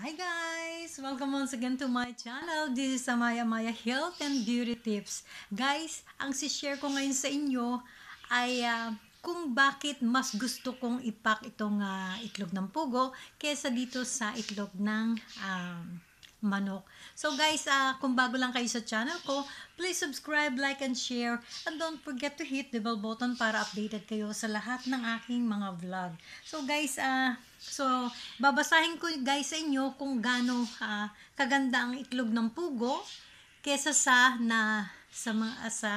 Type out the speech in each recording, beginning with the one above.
Hi guys! Welcome once again to my channel. This is Amaya Maya Health and Beauty Tips. Guys, ang si-share ko ngayon sa inyo ay uh, kung bakit mas gusto kong ipak itong uh, itlog ng pugo kesa dito sa itlog ng um, manok. So guys, uh, kung bago lang kayo sa channel ko, please subscribe, like, and share. And don't forget to hit the bell button para updated kayo sa lahat ng aking mga vlog. So guys, uh, so babasahin ko guys sa inyo kung gaano uh, kaganda ang itlog ng pugo kesa sa na sa mga uh, sa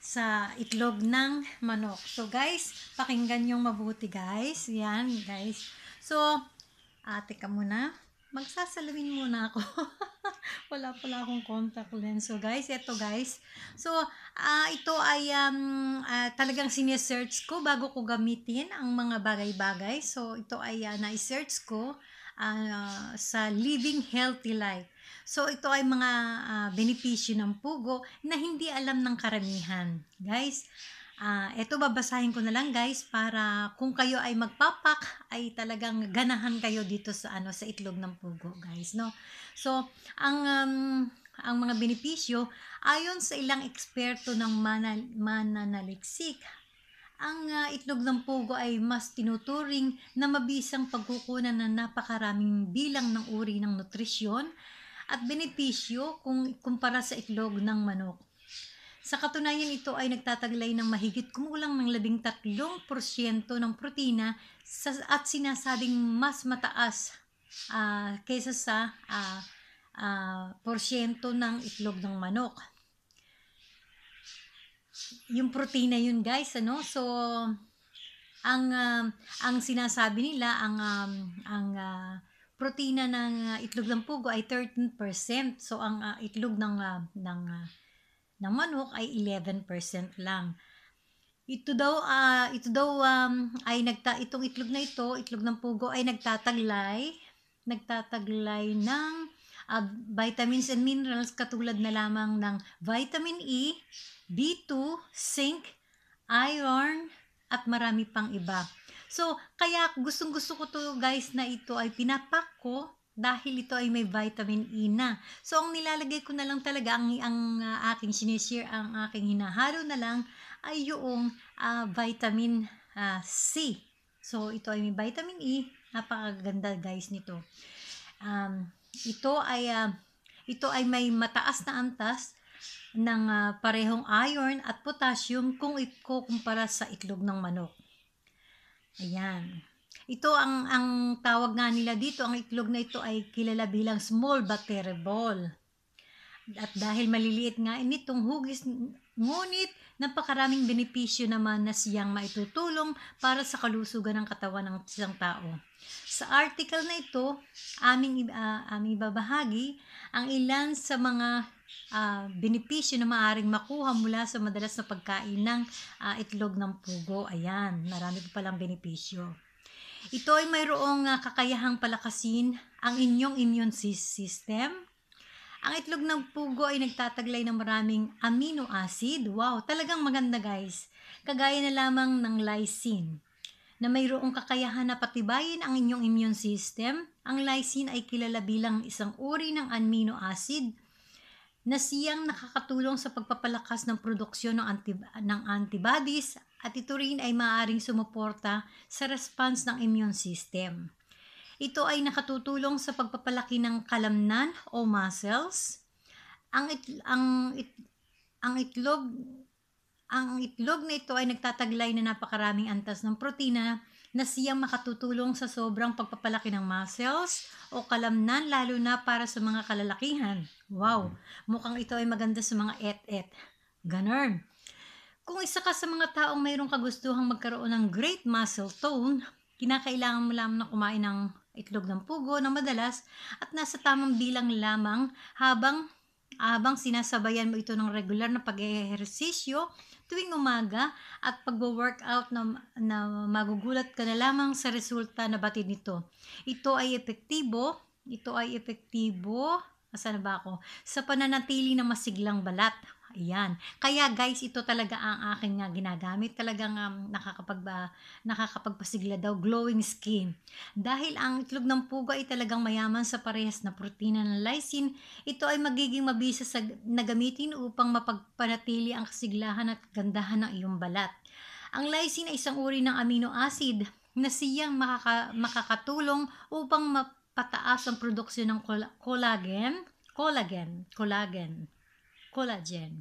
sa itlog ng manok. So guys, pakinggan yung mabuti guys. Yan guys. So, ate ka muna magsasalamin muna ako. Wala pala akong contact lens. So guys, eto guys. So uh, ito ay um, uh, talagang sinesearch ko bago ko gamitin ang mga bagay-bagay. So ito ay uh, ah, na-search ko uh, sa Living Healthy Life. So ito ay mga uh, benepisyo ng pugo na hindi alam ng karamihan. Guys, Uh, ah, ito babasahin ko na lang guys para kung kayo ay magpapak ay talagang ganahan kayo dito sa ano sa itlog ng pugo guys no. So ang um, ang mga benepisyo ayon sa ilang eksperto ng manal- mananaliksik ang uh, itlog ng pugo ay mas tinuturing na mabisang pagkukunan ng napakaraming bilang ng uri ng nutrisyon at benepisyo kung kumpara sa itlog ng manok. Sa katunayan ito ay nagtataglay ng mahigit kumulang ng 13% ng protina sa, at sinasabing mas mataas uh, kaysa sa uh, uh, porsyento ng itlog ng manok. Yung protina yun guys, ano? So, ang uh, ang sinasabi nila ang um, ang uh, protina ng itlog ng pugo ay 13%. So ang uh, itlog ng uh, ng uh, ng manok ay 11% lang. Ito daw uh, ito daw um, ay nagta itong itlog na ito, itlog ng pugo ay nagtataglay, nagtataglay ng uh, vitamins and minerals katulad na lamang ng vitamin E, B2, zinc, iron, at marami pang iba. So, kaya gustong-gusto ko to guys na ito ay pinapak ko dahil ito ay may vitamin E na. So, ang nilalagay ko na lang talaga, ang, ang uh, aking sinishare, ang aking hinahalo na lang, ay yung uh, vitamin uh, C. So, ito ay may vitamin E. Napakaganda guys nito. Um, ito ay uh, ito ay may mataas na antas ng uh, parehong iron at potassium kung ikukumpara sa itlog ng manok. Ayan. Ito ang ang tawag nga nila dito, ang itlog na ito ay kilala bilang small but terrible. At dahil maliliit nga initong eh, hugis, ngunit napakaraming benepisyo naman na siyang maitutulong para sa kalusugan ng katawan ng isang tao. Sa article na ito, aming, uh, aming ibabahagi ang ilan sa mga uh, benepisyo na maaring makuha mula sa madalas na pagkain ng uh, itlog ng pugo. Ayan, marami pa palang benepisyo. Ito ay mayroong ah, kakayahang palakasin ang inyong immune system. Ang itlog ng pugo ay nagtataglay ng maraming amino acid. Wow, talagang maganda guys. Kagaya na lamang ng lysine na mayroong kakayahan na patibayin ang inyong immune system. Ang lysine ay kilala bilang isang uri ng amino acid na siyang nakakatulong sa pagpapalakas ng produksyon ng, anti- ng antibodies at ito rin ay maaaring sumuporta sa response ng immune system. Ito ay nakatutulong sa pagpapalaki ng kalamnan o muscles. Ang it, ang it, ang itlog ang itlog na ito ay nagtataglay na napakaraming antas ng protina na siyang makatutulong sa sobrang pagpapalaki ng muscles o kalamnan lalo na para sa mga kalalakihan. Wow, mm. mukhang ito ay maganda sa mga et-et. Ganern. Kung isa ka sa mga taong mayroong kagustuhang magkaroon ng great muscle tone, kinakailangan mo lamang na kumain ng itlog ng pugo na madalas at nasa tamang bilang lamang habang habang sinasabayan mo ito ng regular na pag-ehersisyo tuwing umaga at pagwo-workout na, na magugulat ka na lamang sa resulta na batid nito. Ito ay epektibo, ito ay epektibo, asan ba ako, sa pananatili ng masiglang balat Ayan. Kaya guys, ito talaga ang akin nga ah, ginagamit. Talagang um, nakakapag, uh, nakakapagpasigla daw, glowing skin. Dahil ang itlog ng puga ay talagang mayaman sa parehas na protina ng lysine, ito ay magiging mabisa sa, nagamitin upang mapagpanatili ang kasiglahan at gandahan ng iyong balat. Ang lysine ay isang uri ng amino acid na siyang makaka, makakatulong upang mapataas ang produksyon ng collagen, collagen, collagen, collagen.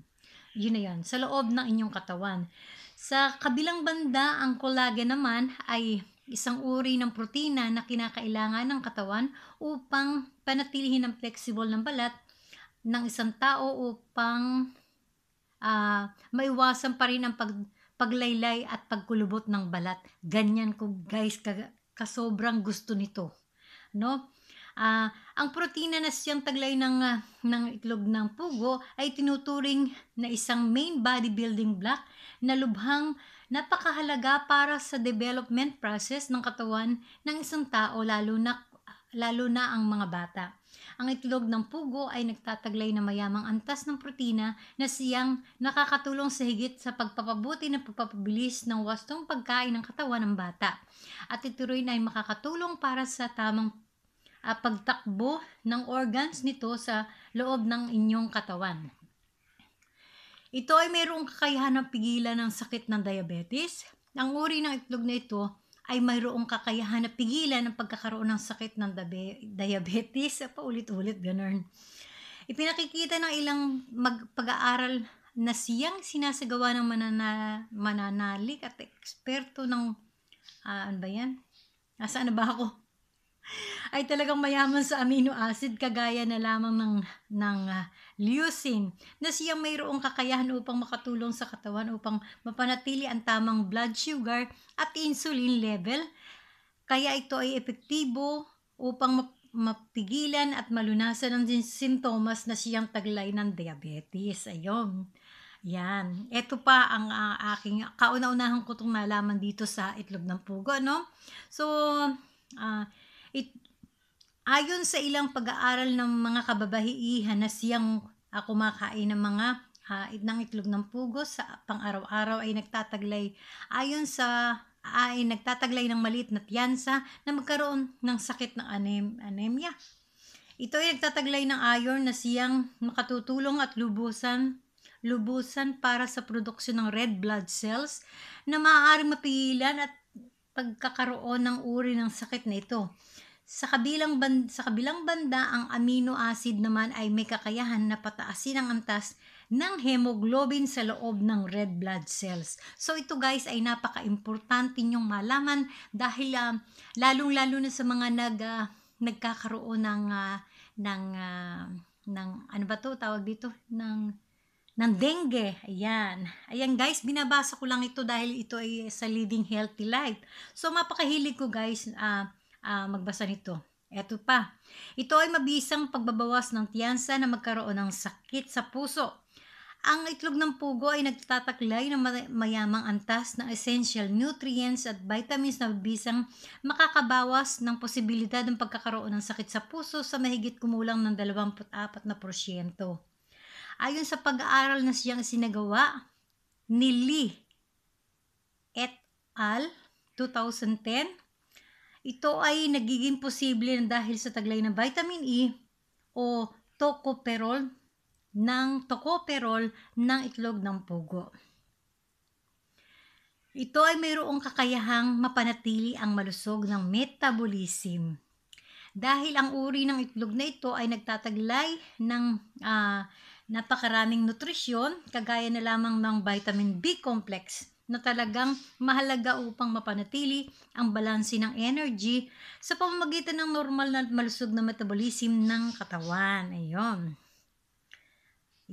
Yun na yun, sa loob ng inyong katawan. Sa kabilang banda, ang collagen naman ay isang uri ng protina na kinakailangan ng katawan upang panatilihin ang flexible ng balat ng isang tao upang uh, maiwasan pa rin ang pag, paglaylay at pagkulubot ng balat. Ganyan ko guys, ka, kasobrang gusto nito. No? Ah, ang protina na siyang taglay ng, ah, ng itlog ng pugo ay tinuturing na isang main bodybuilding block na lubhang napakahalaga para sa development process ng katawan ng isang tao lalo na lalo na ang mga bata. Ang itlog ng pugo ay nagtataglay ng mayamang antas ng protina na siyang nakakatulong sa higit sa pagpapabuti ng pagpapabilis ng wastong pagkain ng katawan ng bata. At ito rin ay makakatulong para sa tamang uh, pagtakbo ng organs nito sa loob ng inyong katawan. Ito ay mayroong kakayahan ng pigilan ng sakit ng diabetes. Ang uri ng itlog na ito ay mayroong kakayahan na pigilan ng pagkakaroon ng sakit ng diabetes. Paulit-ulit, ganun. Ipinakikita ng ilang magpag-aaral na siyang sinasagawa ng manana, mananalik at eksperto ng, uh, ano ba yan? Nasaan na ba ako? ay talagang mayaman sa amino acid kagaya na lamang ng, ng ah, leucine na siyang mayroong kakayahan upang makatulong sa katawan upang mapanatili ang tamang blood sugar at insulin level. Kaya ito ay epektibo upang mapigilan at malunasan ang sintomas na siyang taglay ng diabetes. Ayun. Yan. Ito pa ang uh, aking kauna-unahan ko itong nalaman dito sa itlog ng pugo, no? So, uh, It, ayon sa ilang pag-aaral ng mga kababaihan na siyang uh, kumakain ng mga hait ng itlog ng pugo sa pang-araw-araw ay nagtataglay ayon sa ay nagtataglay ng maliit na tiyansa na magkaroon ng sakit ng anem, anemia. Ito ay nagtataglay ng iron na siyang makatutulong at lubusan lubusan para sa produksyon ng red blood cells na maaaring mapigilan at pagkakaroon ng uri ng sakit na ito. Sa kabilang, band, sa kabilang banda, ang amino acid naman ay may kakayahan na pataasin ang antas ng hemoglobin sa loob ng red blood cells. So ito guys ay napaka-importante niyong malaman dahil uh, lalong-lalo na sa mga nag, uh, nagkakaroon ng, uh, ng, uh, ng ano ba to tawag dito? ng ng dengue. Ayan. Ayan guys, binabasa ko lang ito dahil ito ay sa Living Healthy Life. So mapakahilig ko guys, uh, uh, magbasa nito. Ito pa. Ito ay mabisang pagbabawas ng tiyansa na magkaroon ng sakit sa puso. Ang itlog ng pugo ay nagtataklay ng mayamang antas ng essential nutrients at vitamins na bisang makakabawas ng posibilidad ng pagkakaroon ng sakit sa puso sa mahigit kumulang ng 24%. na Ayon sa pag-aaral na siyang sinagawa ni Lee et al. 2010, ito ay nagiging posible dahil sa taglay ng vitamin E o tocopherol ng tocopherol ng itlog ng pugo. Ito ay mayroong kakayahang mapanatili ang malusog ng metabolism. Dahil ang uri ng itlog na ito ay nagtataglay ng uh, napakaraming nutrisyon, kagaya na lamang ng vitamin B complex na talagang mahalaga upang mapanatili ang balanse ng energy sa pamamagitan ng normal na malusog na metabolism ng katawan. Ayun.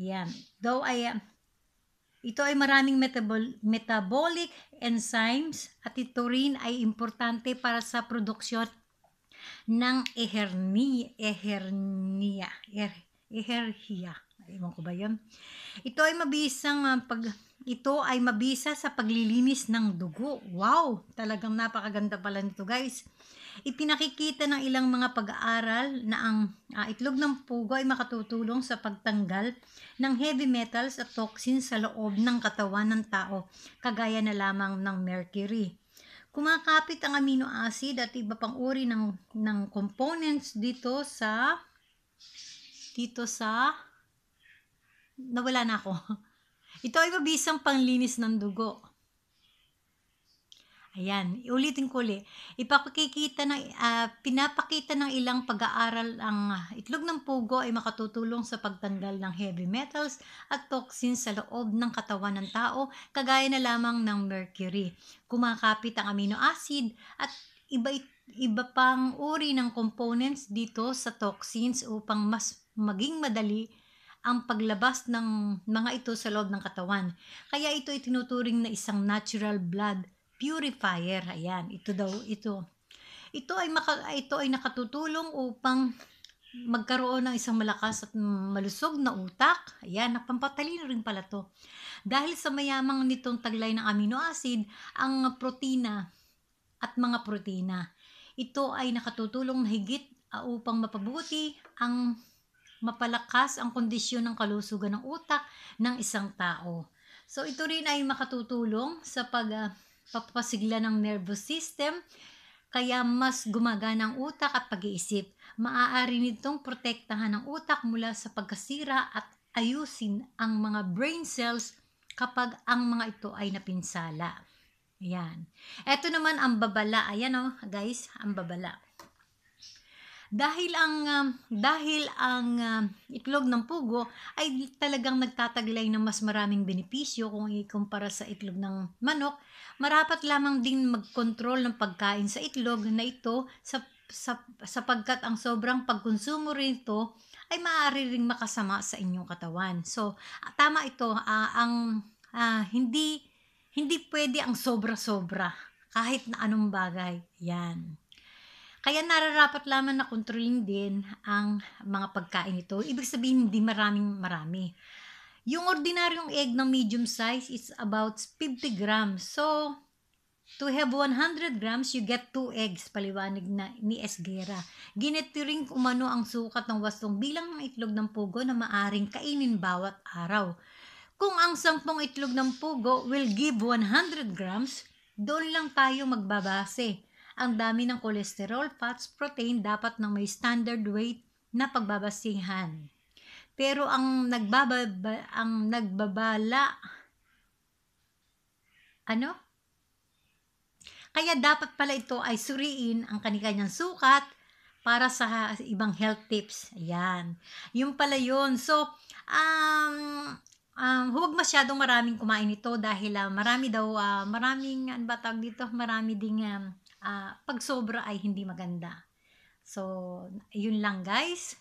Yan. Though I am ah, ito ay maraming metabol- metabolic enzymes at ito rin ay importante para sa produksyon ng ehernia, ehernia, er, ehernia Ewan ko ba yan? Ito ay mabisang uh, pag... Ito ay mabisa sa paglilinis ng dugo. Wow! Talagang napakaganda pala nito guys. Ipinakikita ng ilang mga pag-aaral na ang uh, itlog ng pugo ay makatutulong sa pagtanggal ng heavy metals at toxins sa loob ng katawan ng tao, kagaya na lamang ng mercury. Kumakapit ang amino acid at iba pang uri ng, ng components dito sa dito sa nawala na ako. Ito ay mabisang panglinis ng dugo. Ayan, ulitin ko ulit. Ipapakikita ng, uh, pinapakita ng ilang pag-aaral ang ah, itlog ng pugo ay makatutulong sa pagtanggal ng heavy metals at toxins sa loob ng katawan ng tao, kagaya na lamang ng mercury. Kumakapit ang amino acid at iba, iba pang uri ng components dito sa toxins upang mas maging madali ang paglabas ng mga ito sa loob ng katawan. Kaya ito ay tinuturing na isang natural blood purifier. Ayan, ito daw ito. Ito ay maka, ito ay nakatutulong upang magkaroon ng isang malakas at malusog na utak. Ayan, nagpampatalino rin pala to. Dahil sa mayamang nitong taglay ng amino acid, ang protina at mga protina. Ito ay nakatutulong na higit ah, upang mapabuti ang mapalakas ang kondisyon ng kalusugan ng utak ng isang tao. So ito rin ay makatutulong sa pagpapasigla ah, uh, ng nervous system kaya mas gumagana ang utak at pag-iisip. Maaari nitong protektahan ang utak mula sa pagkasira at ayusin ang mga brain cells kapag ang mga ito ay napinsala. Ayan. Ito naman ang babala. Ayan o, oh, guys, ang babala dahil ang um, dahil ang um, itlog ng pugo ay talagang nagtataglay ng mas maraming benepisyo kung ikumpara sa itlog ng manok, marapat lamang din magkontrol ng pagkain sa itlog na ito sa sa, sapagkat ang sobrang pagkonsumo rito ay maaari ring makasama sa inyong katawan. So, tama ito, uh, ang uh, hindi hindi pwede ang sobra-sobra kahit na anong bagay. Yan. Kaya nararapat lamang na kontrolin din ang mga pagkain ito. Ibig sabihin, hindi maraming marami. Yung ordinaryong egg na medium size is about 50 grams. So, to have 100 grams, you get 2 eggs, paliwanag na ni Esguera. Ginitiring umano ang sukat ng wastong bilang ng itlog ng pugo na maaring kainin bawat araw. Kung ang 10 itlog ng pugo will give 100 grams, doon lang tayo magbabase ang dami ng cholesterol, fats, protein dapat ng may standard weight na pagbabasihan. Pero ang nagbaba ang nagbabala ano? Kaya dapat pala ito ay suriin ang kanikanyang sukat para sa ibang health tips. Ayan. Yung pala yun. So, um, um, huwag masyadong maraming kumain ito dahil uh, marami daw, uh, maraming, ano ba tawag dito, marami ding um, uh, pag sobra ay hindi maganda. So, yun lang guys.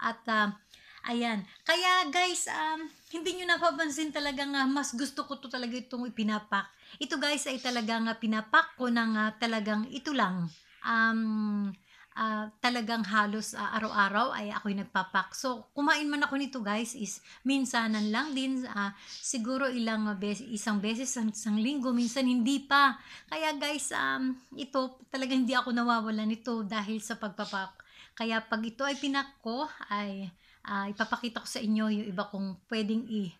At uh, Ayan. Kaya guys, um, hindi nyo napapansin talaga nga, mas gusto ko to talaga itong ipinapak. Ito guys ay talaga nga pinapak ko ng uh, talagang ito lang. Um, uh, talagang halos uh, araw-araw ay ako'y nagpapak. So, kumain man ako nito guys is minsanan lang din, uh, siguro ilang beses, isang beses sa isang linggo, minsan hindi pa. Kaya guys, um, ito talagang hindi ako nawawala nito dahil sa pagpapak. Kaya pag ito ay pinak ko, ay uh, ipapakita ko sa inyo yung iba kong pwedeng i-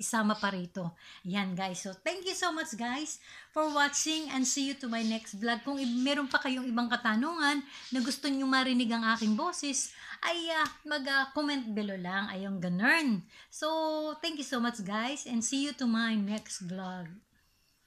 isama pa rito. Yan guys. So, thank you so much guys for watching and see you to my next vlog. Kung meron pa kayong ibang katanungan na gusto nyo marinig ang aking boses, ay uh, mag-comment uh, below lang. Ayong ganern. So, thank you so much guys and see you to my next vlog.